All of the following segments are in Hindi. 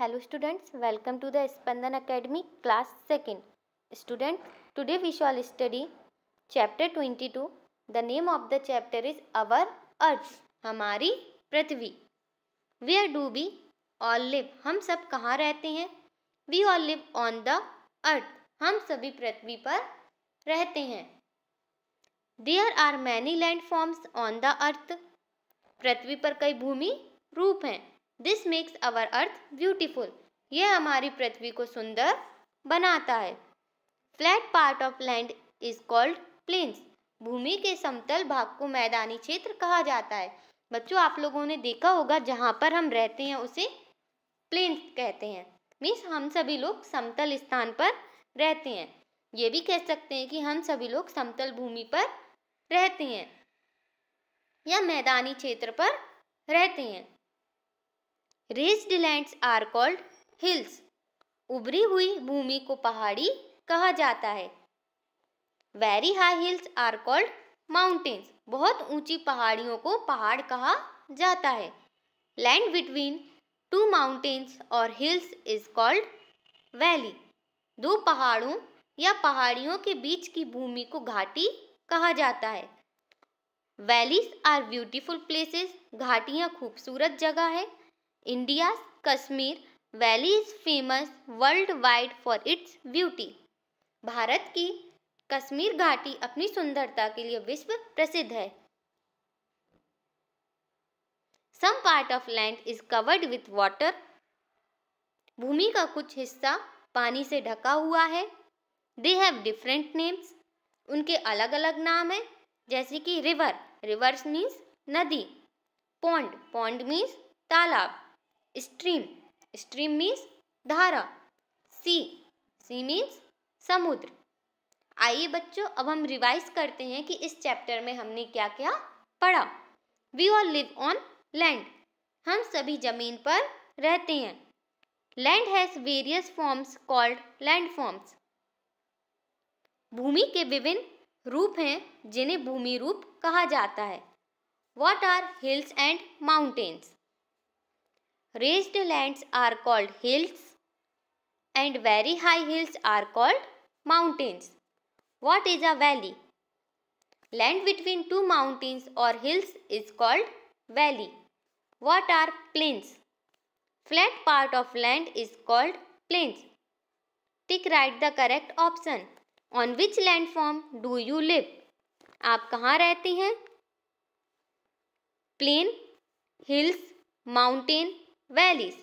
Hello students welcome to the Spandan academy class second student today we shall study chapter twenty two the name of the chapter is our earth हमारी पृथ्वी we are do be all live हम सब कहाँ रहते हैं we all live on the earth हम सभी पृथ्वी पर रहते हैं there are many land forms on the earth पृथ्वी पर कई भूमि रूप हैं this makes our earth beautiful यह हमारी पृथ्वी को सुंदर बनाता है flat part of land is called plains भूमि के समतल भाग को मैदानी क्षेत्र कहा जाता है बच्चों आप लोगों ने देखा होगा जहाँ पर हम रहते हैं उसे प्लेन्स कहते हैं मीन्स हम सभी लोग समतल स्थान पर रहते हैं ये भी कह सकते हैं कि हम सभी लोग समतल भूमि पर रहते हैं या मैदानी क्षेत्र पर रहते हैं raised lands are called hills उभरी हुई भूमि को पहाड़ी कहा जाता है very high hills are called mountains बहुत ऊंची पहाड़ियों को पहाड़ कहा जाता है लैंड बिटवीन टू माउंटेन्स और हिल्स इज कॉल्ड वैली दो पहाड़ों या पहाड़ियों के बीच की भूमि को घाटी कहा जाता है वैलीज आर ब्यूटीफुल प्लेसेस घाटियाँ खूबसूरत जगह है India's Kashmir valley is famous worldwide for its beauty Bharat की कश्मीर घाटी अपनी सुंदरता के लिए विश्व प्रसिद्ध है some part of land is covered with water भूमि का कुछ हिस्सा पानी से ढका हुआ है दे हैव डिफरेंट नेम्स उनके अलग अलग नाम हैं जैसे कि रिवर रिवर्स मीन्स नदी पॉन्ड पौंड मीन्स तालाब स्ट्रीम स्ट्रीम मीन्स धारा सी सी मीन्स समुद्र आइए बच्चों अब हम रिवाइज करते हैं कि इस चैप्टर में हमने क्या क्या पढ़ा we all live on land हम सभी जमीन पर रहते हैं land has various forms called landforms भूमि के विभिन्न रूप हैं जिन्हें भूमि रूप कहा जाता है what are hills and mountains Raised lands are called hills and very high hills are called mountains. What is a valley? Land between two mountains or hills is called valley. What are plains? Flat part of land is called plains. Tick right the correct option. On which landform do you live? आप कहाँ रहते हैं Plain, hills, mountain. valleys.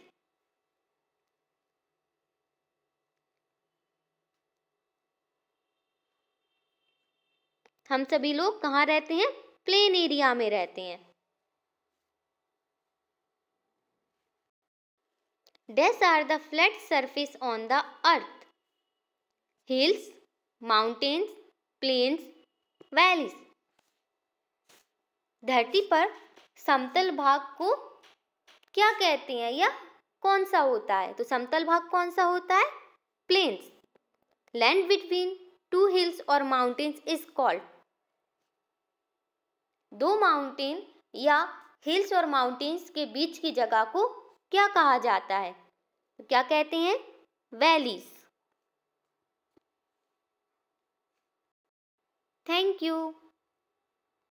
हम सभी लोग कहाँ रहते हैं प्लेन एरिया में रहते हैं these are the flat surface on the earth hills mountains plains valleys धरती पर समतल भाग को क्या कहते हैं या कौन सा होता है तो समतल भाग कौन सा होता है plains land between two hills और माउंटेन्स इज कॉल्ड दो माउंटेन या हिल्स और माउंटेन्स के बीच की जगह को क्या कहा जाता है तो क्या कहते हैं वैलीज थैंक यू